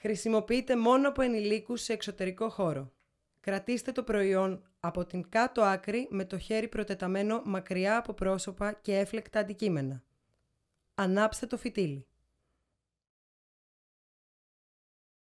Χρησιμοποιείται μόνο από ενηλίκους σε εξωτερικό χώρο. Κρατήστε το προϊόν από την κάτω άκρη με το χέρι προτεταμένο μακριά από πρόσωπα και έφλεκτα αντικείμενα. Ανάψτε το φυτίλι.